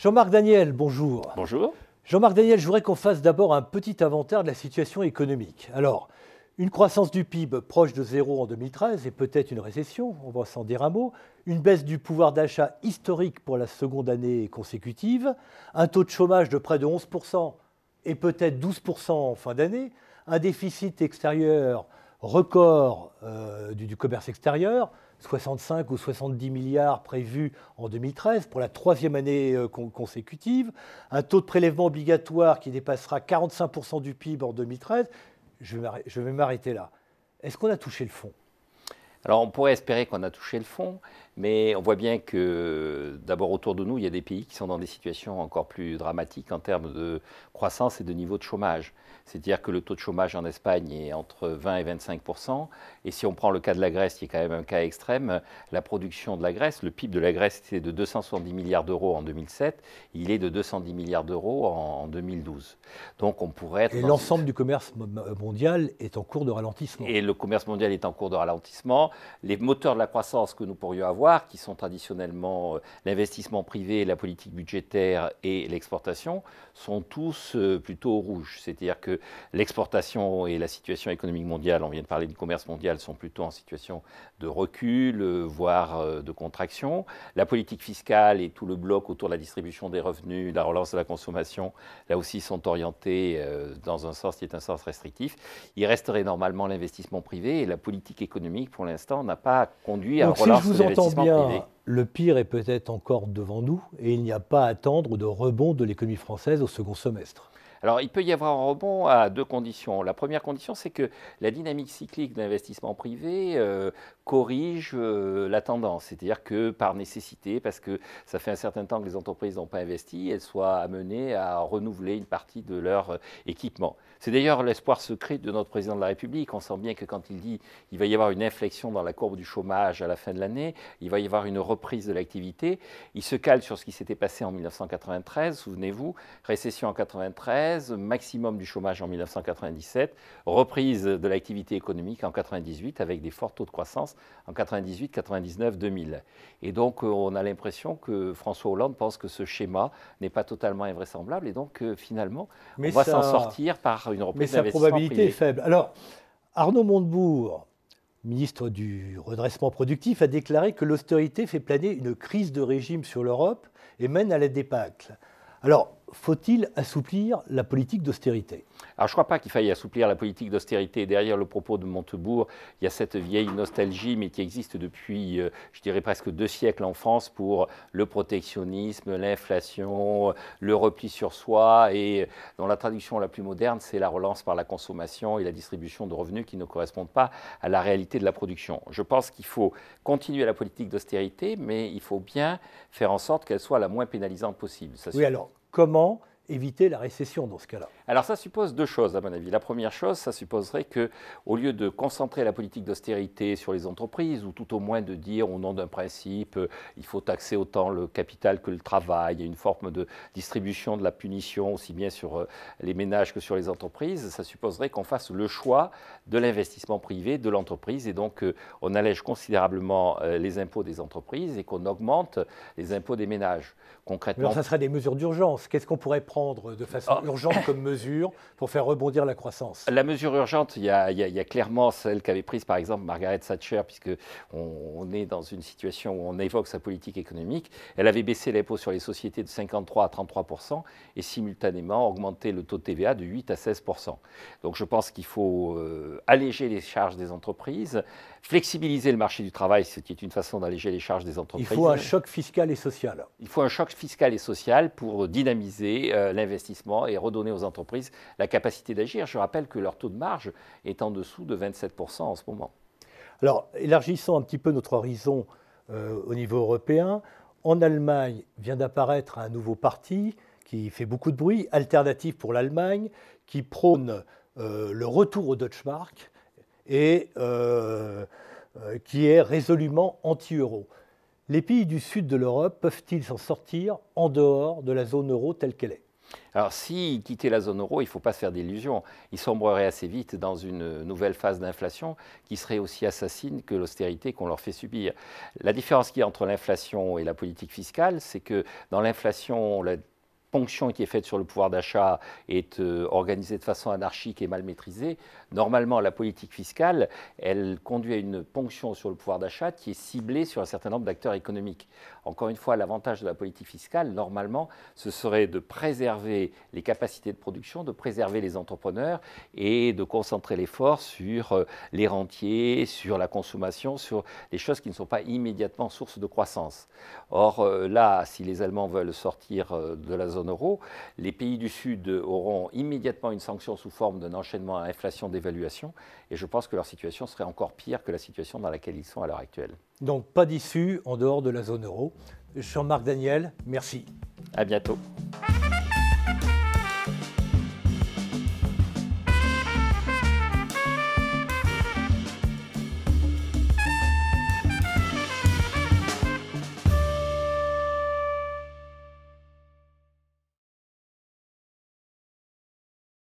Jean-Marc Daniel, bonjour. Bonjour. Jean-Marc Daniel, je voudrais qu'on fasse d'abord un petit inventaire de la situation économique. Alors, une croissance du PIB proche de zéro en 2013 et peut-être une récession, on va s'en dire un mot, une baisse du pouvoir d'achat historique pour la seconde année consécutive, un taux de chômage de près de 11% et peut-être 12% en fin d'année, un déficit extérieur record euh, du commerce extérieur, 65 ou 70 milliards prévus en 2013 pour la troisième année euh, consécutive, un taux de prélèvement obligatoire qui dépassera 45% du PIB en 2013. Je vais m'arrêter là. Est-ce qu'on a touché le fond Alors on pourrait espérer qu'on a touché le fond. Mais on voit bien que d'abord autour de nous, il y a des pays qui sont dans des situations encore plus dramatiques en termes de croissance et de niveau de chômage. C'est-à-dire que le taux de chômage en Espagne est entre 20 et 25 Et si on prend le cas de la Grèce, qui est quand même un cas extrême, la production de la Grèce, le PIB de la Grèce était de 270 milliards d'euros en 2007, il est de 210 milliards d'euros en 2012. Donc on pourrait être. Et l'ensemble du commerce mondial est en cours de ralentissement. Et le commerce mondial est en cours de ralentissement. Les moteurs de la croissance que nous pourrions avoir, qui sont traditionnellement euh, l'investissement privé, la politique budgétaire et l'exportation, sont tous euh, plutôt au rouge. C'est-à-dire que l'exportation et la situation économique mondiale, on vient de parler du commerce mondial, sont plutôt en situation de recul, euh, voire de contraction. La politique fiscale et tout le bloc autour de la distribution des revenus, la relance de la consommation, là aussi sont orientés dans un sens qui est un sens restrictif. Il resterait normalement l'investissement privé et la politique économique, pour l'instant, n'a pas conduit à relancer 不要。Le pire est peut-être encore devant nous et il n'y a pas à attendre de rebond de l'économie française au second semestre. Alors, il peut y avoir un rebond à deux conditions. La première condition, c'est que la dynamique cyclique d'investissement privé euh, corrige euh, la tendance. C'est-à-dire que par nécessité, parce que ça fait un certain temps que les entreprises n'ont pas investi, elles soient amenées à renouveler une partie de leur euh, équipement. C'est d'ailleurs l'espoir secret de notre président de la République. On sent bien que quand il dit qu'il va y avoir une inflexion dans la courbe du chômage à la fin de l'année, il va y avoir une reprise reprise de l'activité. Il se cale sur ce qui s'était passé en 1993, souvenez-vous, récession en 93, maximum du chômage en 1997, reprise de l'activité économique en 98 avec des forts taux de croissance en 98, 99, 2000. Et donc euh, on a l'impression que François Hollande pense que ce schéma n'est pas totalement invraisemblable et donc euh, finalement on va s'en sortir par une reprise Mais sa probabilité est faible. Alors Arnaud Montebourg, ministre du redressement productif, a déclaré que l'austérité fait planer une crise de régime sur l'Europe et mène à la dépâcle. Alors, faut-il assouplir la politique d'austérité Alors je ne crois pas qu'il faille assouplir la politique d'austérité. Derrière le propos de Montebourg, il y a cette vieille nostalgie, mais qui existe depuis, euh, je dirais, presque deux siècles en France pour le protectionnisme, l'inflation, le repli sur soi. Et dans la traduction la plus moderne, c'est la relance par la consommation et la distribution de revenus qui ne correspondent pas à la réalité de la production. Je pense qu'il faut continuer la politique d'austérité, mais il faut bien faire en sorte qu'elle soit la moins pénalisante possible. oui, alors comment éviter la récession dans ce cas-là Alors ça suppose deux choses à mon avis. La première chose, ça supposerait que au lieu de concentrer la politique d'austérité sur les entreprises ou tout au moins de dire au nom d'un principe euh, il faut taxer autant le capital que le travail, une forme de distribution de la punition aussi bien sur euh, les ménages que sur les entreprises, ça supposerait qu'on fasse le choix de l'investissement privé de l'entreprise et donc euh, on allège considérablement les impôts des entreprises et qu'on augmente les impôts des ménages. Concrètement, Alors ça serait des mesures d'urgence. Qu'est-ce qu'on pourrait prendre de façon ah. urgente comme mesure pour faire rebondir la croissance La mesure urgente, il y a, clairement celle qu'avait prise par exemple Margaret Thatcher, puisque on, est dans une situation où on évoque sa politique économique. Elle avait baissé l'impôt sur les sociétés de 53 à 33 et simultanément augmenté le taux de TVA de 8 à 16 Donc je pense qu'il faut euh, alléger les charges des entreprises, Flexibiliser le marché du travail, ce qui est une façon d'alléger les charges des entreprises. Il faut un choc fiscal et social. Il faut un choc fiscal et social pour dynamiser euh, l'investissement et redonner aux entreprises la capacité d'agir. Je rappelle que leur taux de marge est en dessous de 27% en ce moment. Alors, élargissons un petit peu notre horizon euh, au niveau européen. En Allemagne vient d'apparaître un nouveau parti qui fait beaucoup de bruit, Alternative pour l'Allemagne, qui prône euh, le retour au Deutschmark et euh, euh, qui est résolument anti-euro. Les pays du sud de l'Europe peuvent-ils s'en sortir en dehors de la zone euro telle qu'elle est alors, si quittaient la zone euro, il ne faut pas se faire d'illusions. Ils sombreraient assez vite dans une nouvelle phase d'inflation qui serait aussi assassine que l'austérité qu'on leur fait subir. La différence qu'il y a entre l'inflation et la politique fiscale, c'est que dans l'inflation, la ponction qui est faite sur le pouvoir d'achat est euh, organisée de façon anarchique et mal maîtrisée, normalement la politique fiscale, elle conduit à une ponction sur le pouvoir d'achat qui est ciblée sur un certain nombre d'acteurs économiques. Encore une fois, l'avantage de la politique fiscale, normalement, ce serait de préserver les capacités de production, de préserver les entrepreneurs et de concentrer l'effort sur euh, les rentiers, sur la consommation, sur les choses qui ne sont pas immédiatement source de croissance. Or, euh, là, si les Allemands veulent sortir de la zone euro. Les pays du Sud auront immédiatement une sanction sous forme d'un enchaînement à inflation d'évaluation. Et je pense que leur situation serait encore pire que la situation dans laquelle ils sont à l'heure actuelle. Donc pas d'issue en dehors de la zone euro. Jean-Marc Daniel, merci. À bientôt.